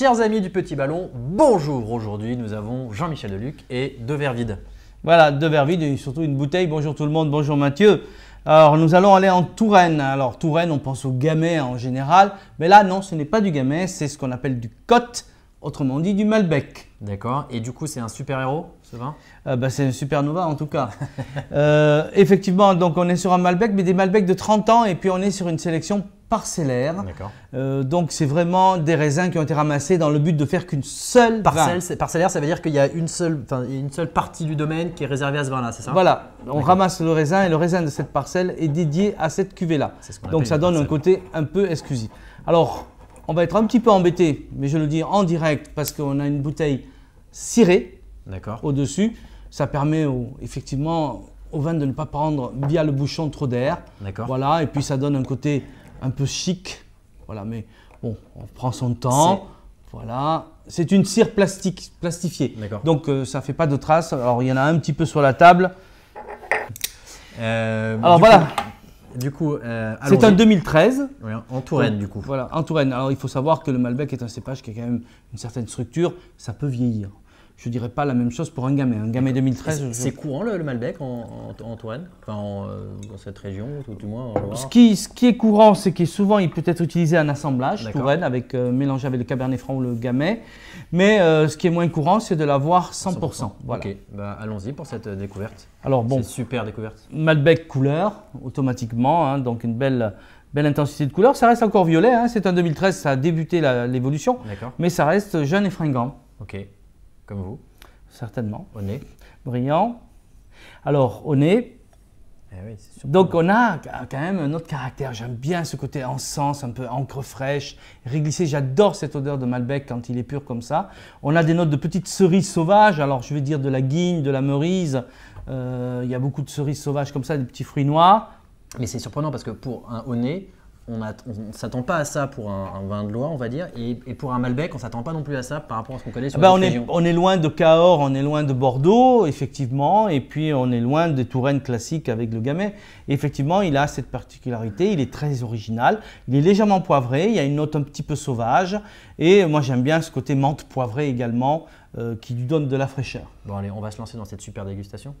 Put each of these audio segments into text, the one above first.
Chers amis du petit ballon, bonjour. Aujourd'hui, nous avons Jean-Michel Deluc et deux Voilà, deux et surtout une bouteille. Bonjour tout le monde, bonjour Mathieu. Alors, nous allons aller en Touraine. Alors, Touraine, on pense au gamay en général, mais là, non, ce n'est pas du gamay, c'est ce qu'on appelle du cote, autrement dit du Malbec. D'accord. Et du coup, c'est un super-héros, ce vin euh, bah, C'est une supernova, en tout cas. Euh, effectivement, donc on est sur un Malbec, mais des Malbecs de 30 ans, et puis on est sur une sélection parcellaire. Euh, donc c'est vraiment des raisins qui ont été ramassés dans le but de faire qu'une seule parcelle. Parcellaire, ça veut dire qu'il y a une seule, une seule partie du domaine qui est réservée à ce vin-là, c'est ça Voilà, on ramasse le raisin et le raisin de cette parcelle est dédié à cette cuvée-là. donc ça donne un côté un peu exclusif. Alors on va être un petit peu embêté, mais je le dis en direct parce qu'on a une bouteille cirée au-dessus. Ça permet effectivement au vin de ne pas prendre via le bouchon trop d'air. Voilà, et puis ça donne un côté un peu chic. Voilà, mais bon, on prend son temps. Voilà. C'est une cire plastique, plastifiée. Donc euh, ça ne fait pas de traces. Alors il y en a un petit peu sur la table. Euh, Alors voilà. du coup, euh, c'est un 2013. Hein, en Touraine, du coup. Voilà, en Touraine. Alors il faut savoir que le Malbec est un cépage qui a quand même une certaine structure. Ça peut vieillir je ne dirais pas la même chose pour un Gamay, Un Gamay 2013. C'est courant le, Malbec en, en, enfin, euh, dans cette région, tout, du moins en ce qui, ce qui, est courant, c'est qu'il souvent il peut être utilisé en assemblage avec, euh, mélangé avec le Cabernet Franc ou le Gamay. Mais euh, ce qui est moins courant, c'est de l'avoir 100%. Ok, bah, allons-y pour cette découverte. Alors bon, super découverte. Malbec couleur, automatiquement, hein, donc une belle belle intensité de couleur. Ça reste encore violet, hein. c'est un 2013, ça a débuté l'évolution, mais ça reste jeune et fringant. Ok. Comme vous Certainement. Au nez Brillant. Alors, au nez. Eh Donc on a quand même un autre caractère. J'aime bien ce côté encens, un peu encre fraîche, réglissé, J'adore cette odeur de Malbec quand il est pur comme ça. On a des notes de petites cerises sauvages. Alors je vais dire de la guigne, de la merise. Euh, il y a beaucoup de cerises sauvages comme ça, des petits fruits noirs. Mais c'est surprenant parce que pour un au nez, on ne s'attend pas à ça pour un, vin de Loire, on va dire, et, pour un Malbec, on ne s'attend pas non plus à ça par rapport à ce qu'on connaît sur ah bah on, est, on est loin de Cahors, on est loin de Bordeaux, effectivement, et puis on est loin des Touraines classiques avec le Gamay. effectivement, il a cette particularité, il est très original, il est légèrement poivré, il y a une note un petit peu sauvage, et moi j'aime bien ce côté menthe poivrée également, euh, qui lui donne de la fraîcheur. Bon allez, on va se lancer dans cette super dégustation.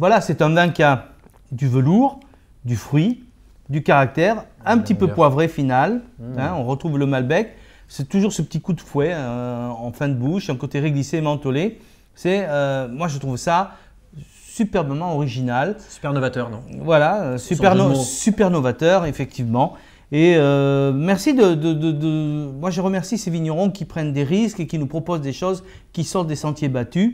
voilà, c'est un vin qui a du velours, du fruit, du caractère, un petit peu poivré final. Mmh. Hein, on retrouve le Malbec. C'est toujours ce petit coup de fouet euh, en fin de bouche, un côté réglissé et mentholé. C'est, euh, moi, je trouve ça superbement original. Super novateur, non Voilà, euh, super, novateur, effectivement. Et merci de, de, Moi, je remercie ces vignerons qui prennent des risques et qui nous proposent des choses qui sortent des sentiers battus.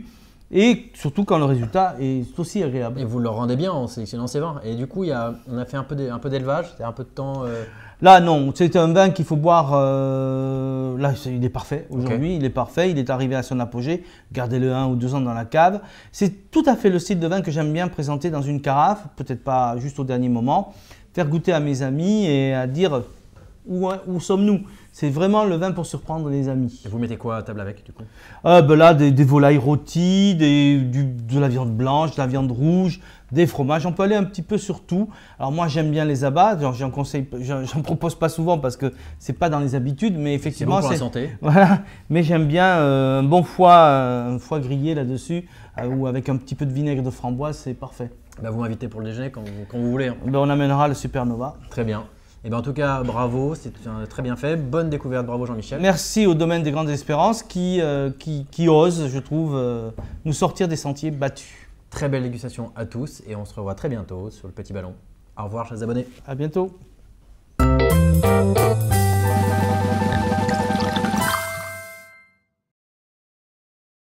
Et surtout quand le résultat est aussi agréable. Et vous le rendez bien en sélectionnant ces vins. Et du coup, il y a, on a fait un peu d'élevage, c'est-à-dire un peu de temps. Euh. Là, non, c'est un vin qu'il faut boire. Euh, là, il est parfait. Aujourd'hui, il est parfait. Il est arrivé à son apogée. Gardez-le un ou deux ans dans la cave. C'est tout à fait le style de vin que j'aime bien présenter dans une carafe. Peut-être pas juste au dernier moment. Faire goûter à mes amis et à dire Hein, où, sommes-nous C'est vraiment le vin pour surprendre les amis. Et vous mettez quoi à table avec du coup euh, ben Là, des, volailles rôties, des, de la viande blanche, de la viande rouge, des fromages. On peut aller un petit peu sur tout. Alors moi, j'aime bien les abats. J'en conseille, propose pas souvent parce que c'est pas dans les habitudes, mais effectivement, c'est bon pour la santé. Voilà. Mais j'aime bien euh, un bon foie, euh, un foie grillé là-dessus euh, ou avec un petit peu de vinaigre de framboise, c'est parfait. Ben vous m'invitez pour le déjeuner quand vous, voulez. Hein. Ben, on amènera le supernova. Très bien. Et eh ben, en tout cas, bravo, c'est très bien fait. Bonne découverte, bravo Jean-Michel. Merci au domaine des grandes espérances qui, euh, qui, ose, je trouve, euh, nous sortir des sentiers battus. Très belle dégustation à tous et on se revoit très bientôt sur le petit ballon. Au revoir, chers abonnés. À bientôt.